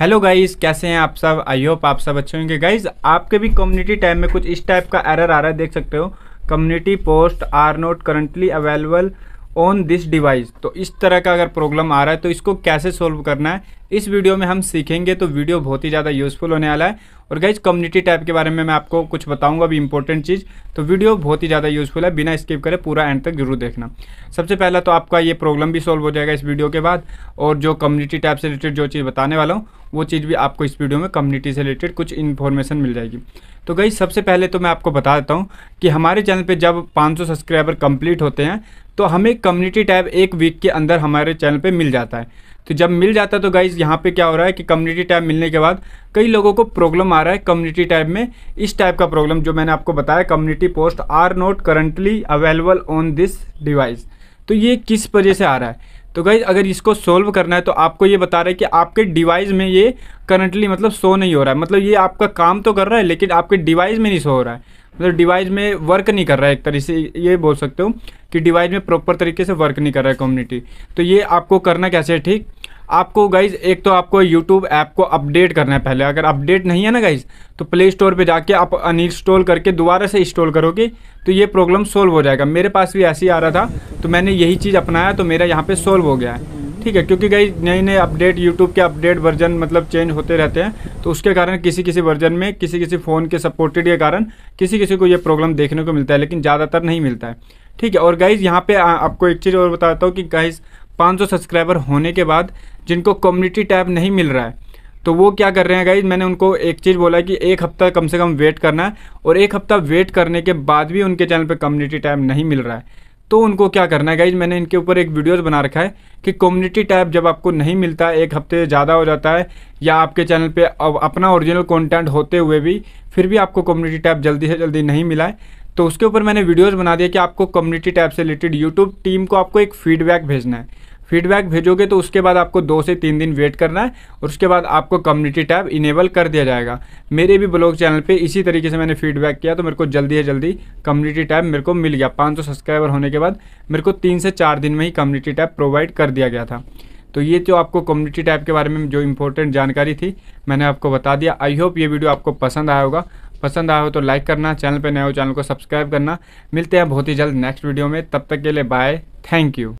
hello guys कैसे हैं आप सब आई होप आप सब अच्छे होंगे गाइस आपके भी कम्युनिटी टैब में कुछ इस टाइप का एरर आ रहा है देख सकते हो community post are not currently available on this device तो इस तरह का अगर प्रॉब्लम आ रहा है तो इसको कैसे सॉल्व करना है इस वीडियो में हम सीखेंगे तो वीडियो बहुत ही ज़्यादा यूज़फुल होने वाला है और गाइज कम्युनिटी टैब के बारे में मैं आपको कुछ बताऊंगा भी इंपॉर्टेंट चीज़ तो वीडियो बहुत ही ज़्यादा यूज़फुल है बिना स्किप करे पूरा एंड तक जरूर देखना सबसे पहला तो आपका ये प्रॉब्लम भी सॉल्व हो जाएगा इस वीडियो के बाद और जो कम्युनिटी टैब से रिलेटेड जो चीज़ बताने वाला हूँ वो चीज़ भी आपको इस वीडियो में कम्युनिटी से रिलेटेड कुछ इन्फॉर्मेशन मिल जाएगी तो गई सबसे पहले तो मैं आपको बता देता हूँ कि हमारे चैनल पर जब पाँच सब्सक्राइबर कम्प्लीट होते हैं तो हमें कम्युनिटी टैब एक वीक के अंदर हमारे चैनल पर मिल जाता है तो जब मिल जाता है तो गाइज यहाँ पे क्या हो रहा है कि कम्युनिटी टैब मिलने के बाद कई लोगों को प्रॉब्लम आ रहा है कम्युनिटी टैब में इस टाइप का प्रॉब्लम जो मैंने आपको बताया community post are not currently available on this device तो ये किस वजह से आ रहा है तो गाइज अगर इसको सोल्व करना है तो आपको ये बता रहा है कि आपके डिवाइस में ये करंटली मतलब शो नहीं हो रहा है मतलब ये आपका काम तो कर रहा है लेकिन आपके डिवाइस में नहीं शो हो रहा है मतलब डिवाइस में वर्क नहीं कर रहा है एक तरह से ये बोल सकते हो कि डिवाइस में प्रॉपर तरीके से वर्क नहीं कर रहा है कम्युनिटी तो ये आपको करना कैसे है ठीक आपको गाइज एक तो आपको यूट्यूब ऐप को अपडेट करना है पहले अगर अपडेट नहीं है ना गाइज तो प्ले स्टोर पर जाके आप अनइंस्टॉल करके दोबारा से इंस्टॉल करोगे तो ये प्रॉब्लम सोल्व हो जाएगा मेरे पास भी ऐसे ही आ रहा था तो मैंने यही चीज़ अपनाया तो मेरा यहाँ पर सोल्व हो गया है ठीक है क्योंकि गाइज नए नए अपडेट यूट्यूब के अपडेट वर्जन मतलब चेंज होते रहते हैं तो उसके कारण किसी किसी वर्जन में किसी किसी फ़ोन के सपोर्टेड के कारण किसी किसी को ये प्रॉब्लम देखने को मिलता है लेकिन ज़्यादातर नहीं मिलता है ठीक है और गाइज यहाँ पे आ, आपको एक चीज़ और बताता हूँ कि गाइज 500 सब्सक्राइबर होने के बाद जिनको कम्युनिटी टैब नहीं मिल रहा है तो वो क्या कर रहे हैं गाइज मैंने उनको एक चीज़ बोला कि एक हफ्ता कम से कम वेट करना है और एक हफ्ता वेट करने के बाद भी उनके चैनल पे कम्युनिटी टैब नहीं मिल रहा है तो उनको क्या करना है गाइज मैंने इनके ऊपर एक वीडियोज़ बना रखा है कि कम्युनिटी टैब जब आपको नहीं मिलता एक हफ्ते ज़्यादा हो जाता है या आपके चैनल पर अब अपना ओरिजिनल कॉन्टेंट होते हुए भी फिर भी आपको कम्युनिटी टैब जल्दी से जल्दी नहीं मिला है तो उसके ऊपर मैंने वीडियोस बना दिया कि आपको कम्युनिटी टैब से रिलेटेड यूट्यूब टीम को आपको एक फीडबैक भेजना है फीडबैक भेजोगे तो उसके बाद आपको दो से तीन दिन वेट करना है और उसके बाद आपको कम्युनिटी टैब इनेबल कर दिया जाएगा मेरे भी ब्लॉग चैनल पे इसी तरीके से मैंने फीडबैक किया तो मेरे को जल्दी है जल्दी कम्युनिटी टैब मेरे को मिल गया 500 सब्सक्राइबर होने के बाद मेरे को तीन से चार दिन में ही कम्युनिटी टैब प्रोवाइड कर दिया गया था तो ये जो तो आपको कम्युनिटी टैब के बारे में जो इंपॉर्टेंट जानकारी थी मैंने आपको बता दिया आई होप ये वीडियो आपको पसंद आया होगा पसंद आया हो तो लाइक करना चैनल पर नए हो चैनल को सब्सक्राइब करना मिलते हैं बहुत ही जल्द नेक्स्ट वीडियो में तब तक के लिए बाय थैंक यू